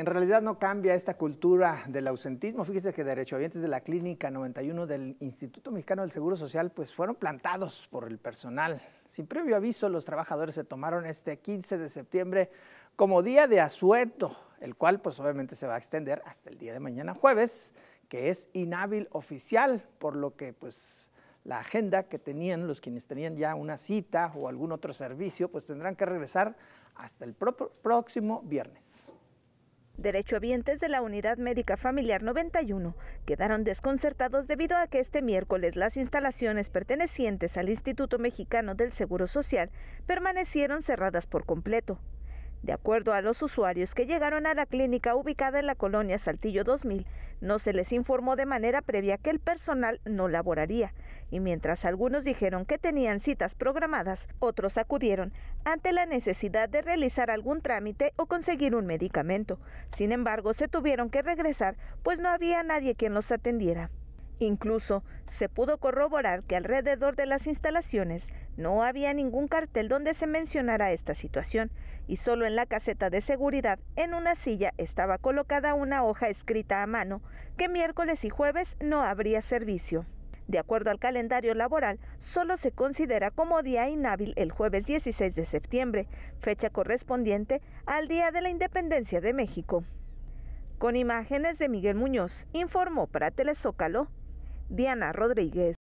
En realidad no cambia esta cultura del ausentismo. Fíjese que derechohabientes de la Clínica 91 del Instituto Mexicano del Seguro Social pues fueron plantados por el personal. Sin previo aviso, los trabajadores se tomaron este 15 de septiembre como día de asueto, el cual pues obviamente se va a extender hasta el día de mañana jueves, que es inhábil oficial, por lo que pues la agenda que tenían los quienes tenían ya una cita o algún otro servicio, pues tendrán que regresar hasta el próximo viernes. Derechohabientes de la Unidad Médica Familiar 91 quedaron desconcertados debido a que este miércoles las instalaciones pertenecientes al Instituto Mexicano del Seguro Social permanecieron cerradas por completo. De acuerdo a los usuarios que llegaron a la clínica ubicada en la colonia Saltillo 2000, no se les informó de manera previa que el personal no laboraría, y mientras algunos dijeron que tenían citas programadas, otros acudieron ante la necesidad de realizar algún trámite o conseguir un medicamento. Sin embargo, se tuvieron que regresar, pues no había nadie quien los atendiera. Incluso se pudo corroborar que alrededor de las instalaciones no había ningún cartel donde se mencionara esta situación y solo en la caseta de seguridad, en una silla, estaba colocada una hoja escrita a mano que miércoles y jueves no habría servicio. De acuerdo al calendario laboral, solo se considera como día inhábil el jueves 16 de septiembre, fecha correspondiente al Día de la Independencia de México. Con imágenes de Miguel Muñoz, informó para Telezócalo Diana Rodríguez.